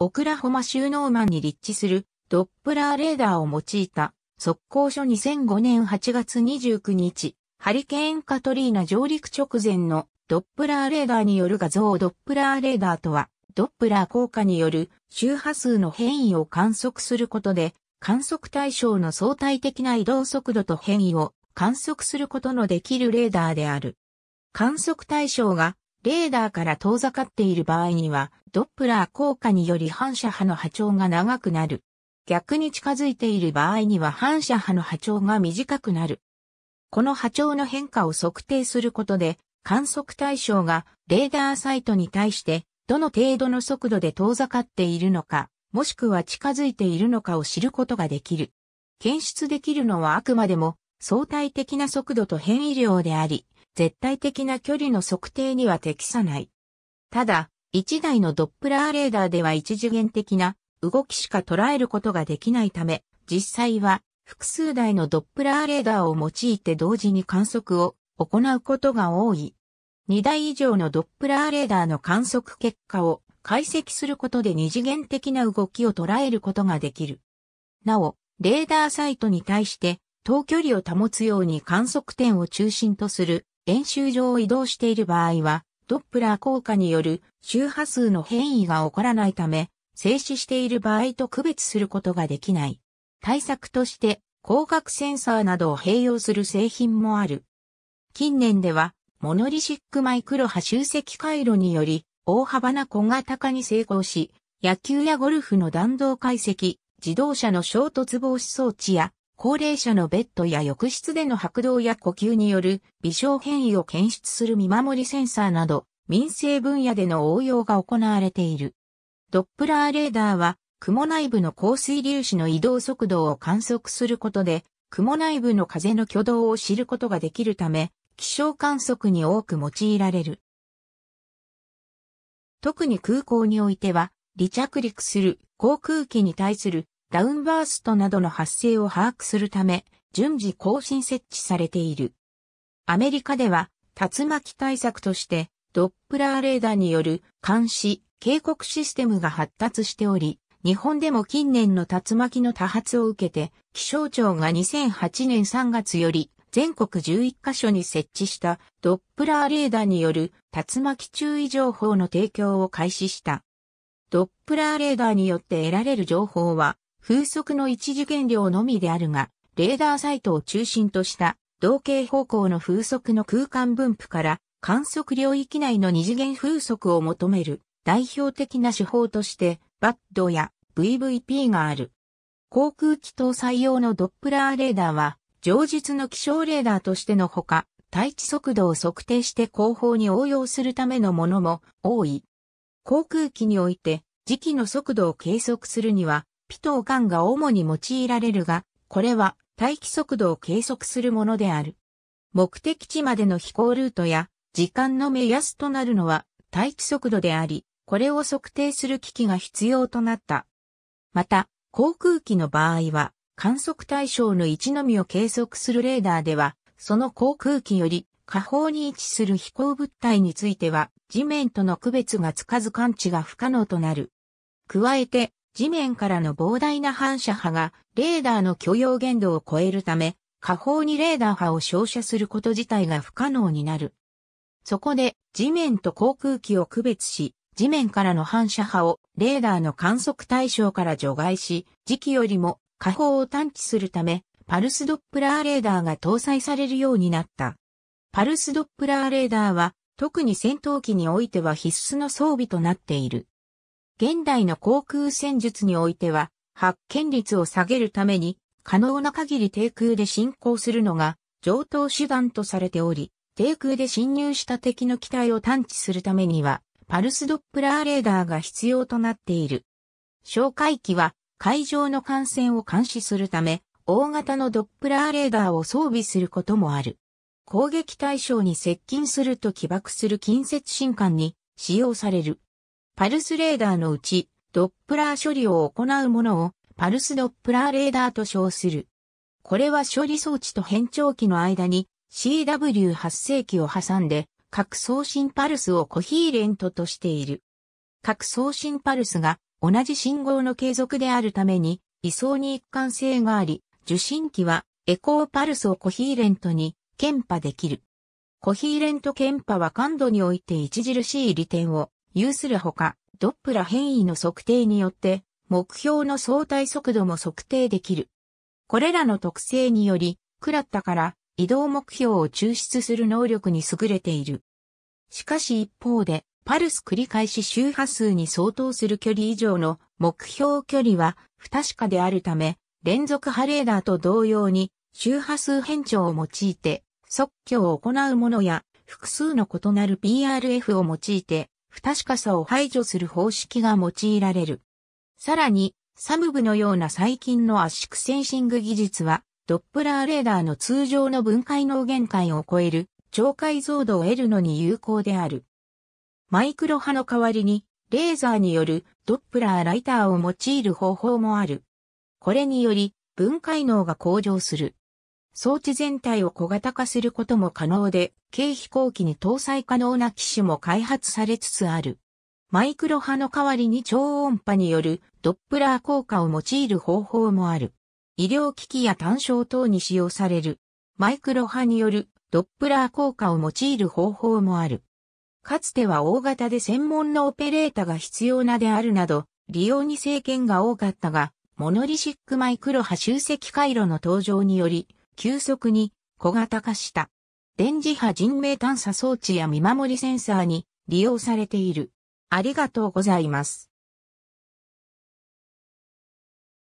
オクラホマ州ノーマンに立地するドップラーレーダーを用いた速攻書2005年8月29日、ハリケーンカトリーナ上陸直前のドップラーレーダーによる画像ドップラーレーダーとは、ドップラー効果による周波数の変異を観測することで、観測対象の相対的な移動速度と変異を観測することのできるレーダーである。観測対象がレーダーから遠ざかっている場合には、ドップラー効果により反射波の波長が長くなる。逆に近づいている場合には反射波の波長が短くなる。この波長の変化を測定することで、観測対象がレーダーサイトに対してどの程度の速度で遠ざかっているのか、もしくは近づいているのかを知ることができる。検出できるのはあくまでも相対的な速度と変異量であり、絶対的な距離の測定には適さない。ただ、1台のドップラーレーダーでは一次元的な動きしか捉えることができないため、実際は複数台のドップラーレーダーを用いて同時に観測を行うことが多い。2台以上のドップラーレーダーの観測結果を解析することで二次元的な動きを捉えることができる。なお、レーダーサイトに対して、等距離を保つように観測点を中心とする演習場を移動している場合は、ドップラー効果による周波数の変異が起こらないため、静止している場合と区別することができない。対策として、光学センサーなどを併用する製品もある。近年では、モノリシックマイクロ波集積回路により、大幅な小型化に成功し、野球やゴルフの弾道解析、自動車の衝突防止装置や高齢者のベッドや浴室での拍動や呼吸による微小変異を検出する見守りセンサーなど、民生分野での応用が行われている。ドップラーレーダーは、雲内部の降水粒子の移動速度を観測することで、雲内部の風の挙動を知ることができるため、気象観測に多く用いられる。特に空港においては、離着陸する航空機に対するダウンバーストなどの発生を把握するため、順次更新設置されている。アメリカでは、竜巻対策として、ドップラーレーダーによる監視、警告システムが発達しており、日本でも近年の竜巻の多発を受けて、気象庁が2008年3月より全国11カ所に設置したドップラーレーダーによる竜巻注意情報の提供を開始した。ドップラーレーダーによって得られる情報は風速の一次元量のみであるが、レーダーサイトを中心とした同型方向の風速の空間分布から観測領域内の二次元風速を求める代表的な手法として BAD や VVP がある。航空機搭載用のドップラーレーダーは常実の気象レーダーとしてのほか、対地速度を測定して後方に応用するためのものも多い。航空機において時期の速度を計測するにはピトー管が主に用いられるが、これは待機速度を計測するものである。目的地までの飛行ルートや時間の目安となるのは待機速度であり、これを測定する機器が必要となった。また、航空機の場合は、観測対象の位置のみを計測するレーダーでは、その航空機より下方に位置する飛行物体については、地面との区別がつかず感知が不可能となる。加えて、地面からの膨大な反射波がレーダーの許容限度を超えるため、下方にレーダー波を照射すること自体が不可能になる。そこで地面と航空機を区別し、地面からの反射波をレーダーの観測対象から除外し、時期よりも下方を探知するため、パルスドップラーレーダーが搭載されるようになった。パルスドップラーレーダーは、特に戦闘機においては必須の装備となっている。現代の航空戦術においては、発見率を下げるために、可能な限り低空で進行するのが、上等手段とされており、低空で侵入した敵の機体を探知するためには、パルスドップラーレーダーが必要となっている。哨戒機は、海上の艦船を監視するため、大型のドップラーレーダーを装備することもある。攻撃対象に接近すると起爆する近接進艦に使用される。パルスレーダーのうち、ドップラー処理を行うものを、パルスドップラーレーダーと称する。これは処理装置と変調器の間に CW 発生器を挟んで、各送信パルスをコヒーレントとしている。各送信パルスが同じ信号の継続であるために、位相に一貫性があり、受信機はエコーパルスをコヒーレントに検波できる。コヒーレント検波は感度において著しい利点を有するほか、ドップラ変異の測定によって、目標の相対速度も測定できる。これらの特性により、クラッタから移動目標を抽出する能力に優れている。しかし一方で、パルス繰り返し周波数に相当する距離以上の目標距離は不確かであるため、連続波レーダーと同様に周波数変調を用いて即興を行うものや複数の異なる PRF を用いて不確かさを排除する方式が用いられる。さらに、サムブのような最近の圧縮センシング技術は、ドップラーレーダーの通常の分解能限界を超える超解像度を得るのに有効である。マイクロ波の代わりに、レーザーによるドップラーライターを用いる方法もある。これにより、分解能が向上する。装置全体を小型化することも可能で、軽飛行機に搭載可能な機種も開発されつつある。マイクロ波の代わりに超音波によるドップラー効果を用いる方法もある。医療機器や単焦等に使用される。マイクロ波によるドップラー効果を用いる方法もある。かつては大型で専門のオペレータが必要なであるなど、利用に制限が多かったが、モノリシックマイクロ波集積回路の登場により、急速に小型化した。電磁波人命探査装置や見守りセンサーに利用されている。ありがとうございます。